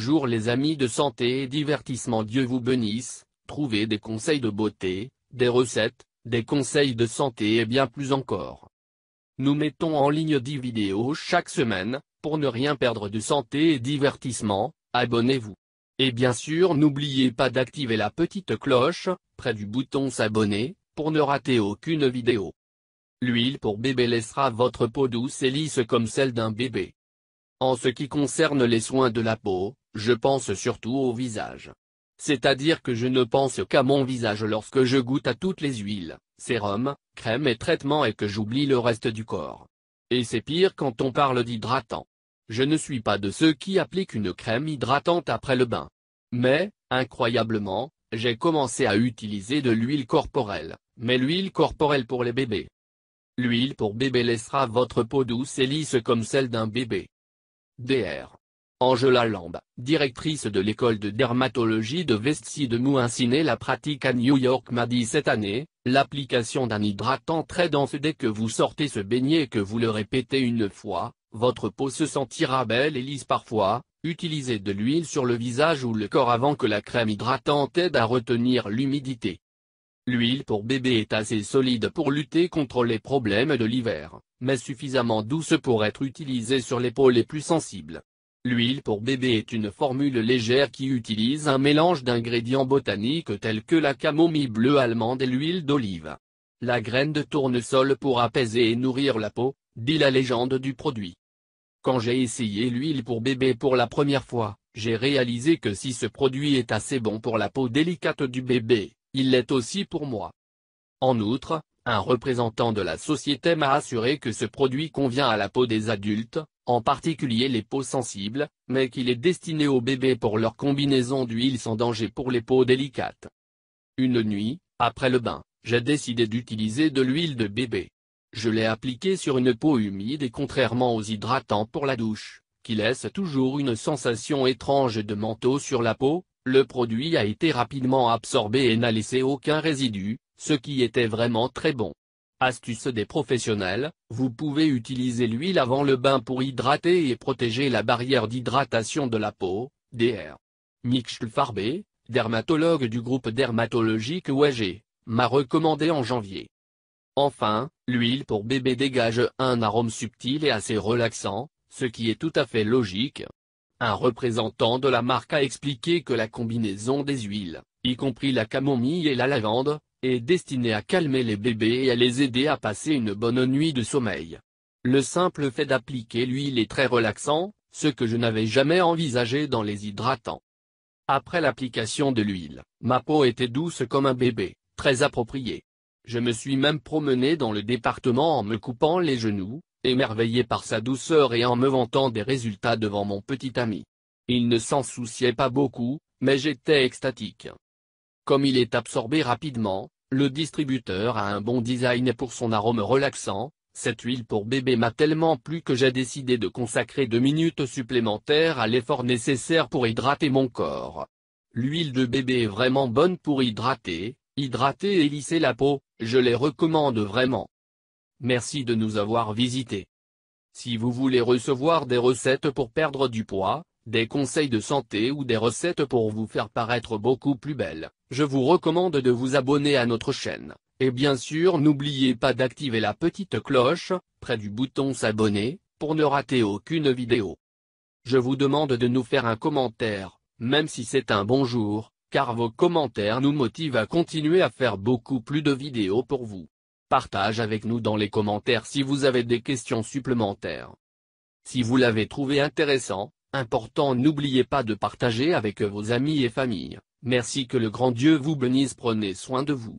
Bonjour les amis de santé et divertissement Dieu vous bénisse, trouvez des conseils de beauté, des recettes, des conseils de santé et bien plus encore. Nous mettons en ligne 10 vidéos chaque semaine, pour ne rien perdre de santé et divertissement, abonnez-vous. Et bien sûr n'oubliez pas d'activer la petite cloche, près du bouton s'abonner, pour ne rater aucune vidéo. L'huile pour bébé laissera votre peau douce et lisse comme celle d'un bébé. En ce qui concerne les soins de la peau, je pense surtout au visage. C'est-à-dire que je ne pense qu'à mon visage lorsque je goûte à toutes les huiles, sérums, crèmes et traitements et que j'oublie le reste du corps. Et c'est pire quand on parle d'hydratant. Je ne suis pas de ceux qui appliquent une crème hydratante après le bain. Mais, incroyablement, j'ai commencé à utiliser de l'huile corporelle, mais l'huile corporelle pour les bébés. L'huile pour bébé laissera votre peau douce et lisse comme celle d'un bébé. Dr. Angela Lamb, directrice de l'école de dermatologie de Vesti de Mouinciné la pratique à New York m'a dit cette année, l'application d'un hydratant très dense dès que vous sortez se baigner et que vous le répétez une fois, votre peau se sentira belle et lisse parfois, utilisez de l'huile sur le visage ou le corps avant que la crème hydratante aide à retenir l'humidité. L'huile pour bébé est assez solide pour lutter contre les problèmes de l'hiver, mais suffisamment douce pour être utilisée sur les peaux les plus sensibles. L'huile pour bébé est une formule légère qui utilise un mélange d'ingrédients botaniques tels que la camomille bleue allemande et l'huile d'olive. La graine de tournesol pour apaiser et nourrir la peau, dit la légende du produit. Quand j'ai essayé l'huile pour bébé pour la première fois, j'ai réalisé que si ce produit est assez bon pour la peau délicate du bébé, il l'est aussi pour moi. En outre, un représentant de la société m'a assuré que ce produit convient à la peau des adultes, en particulier les peaux sensibles, mais qu'il est destiné aux bébés pour leur combinaison d'huile sans danger pour les peaux délicates. Une nuit, après le bain, j'ai décidé d'utiliser de l'huile de bébé. Je l'ai appliquée sur une peau humide et contrairement aux hydratants pour la douche, qui laissent toujours une sensation étrange de manteau sur la peau, le produit a été rapidement absorbé et n'a laissé aucun résidu, ce qui était vraiment très bon. Astuce des professionnels, vous pouvez utiliser l'huile avant le bain pour hydrater et protéger la barrière d'hydratation de la peau, DR. Michel Farbé, dermatologue du groupe dermatologique OAG, m'a recommandé en janvier. Enfin, l'huile pour bébé dégage un arôme subtil et assez relaxant, ce qui est tout à fait logique. Un représentant de la marque a expliqué que la combinaison des huiles, y compris la camomille et la lavande, est destinée à calmer les bébés et à les aider à passer une bonne nuit de sommeil. Le simple fait d'appliquer l'huile est très relaxant, ce que je n'avais jamais envisagé dans les hydratants. Après l'application de l'huile, ma peau était douce comme un bébé, très appropriée. Je me suis même promené dans le département en me coupant les genoux, émerveillé par sa douceur et en me vantant des résultats devant mon petit ami. Il ne s'en souciait pas beaucoup, mais j'étais extatique. Comme il est absorbé rapidement, le distributeur a un bon design pour son arôme relaxant, cette huile pour bébé m'a tellement plu que j'ai décidé de consacrer deux minutes supplémentaires à l'effort nécessaire pour hydrater mon corps. L'huile de bébé est vraiment bonne pour hydrater, hydrater et lisser la peau, je les recommande vraiment. Merci de nous avoir visités. Si vous voulez recevoir des recettes pour perdre du poids, des conseils de santé ou des recettes pour vous faire paraître beaucoup plus belle, je vous recommande de vous abonner à notre chaîne. Et bien sûr n'oubliez pas d'activer la petite cloche, près du bouton s'abonner, pour ne rater aucune vidéo. Je vous demande de nous faire un commentaire, même si c'est un bonjour, car vos commentaires nous motivent à continuer à faire beaucoup plus de vidéos pour vous. Partage avec nous dans les commentaires si vous avez des questions supplémentaires. Si vous l'avez trouvé intéressant, important n'oubliez pas de partager avec vos amis et familles. Merci que le grand Dieu vous bénisse prenez soin de vous.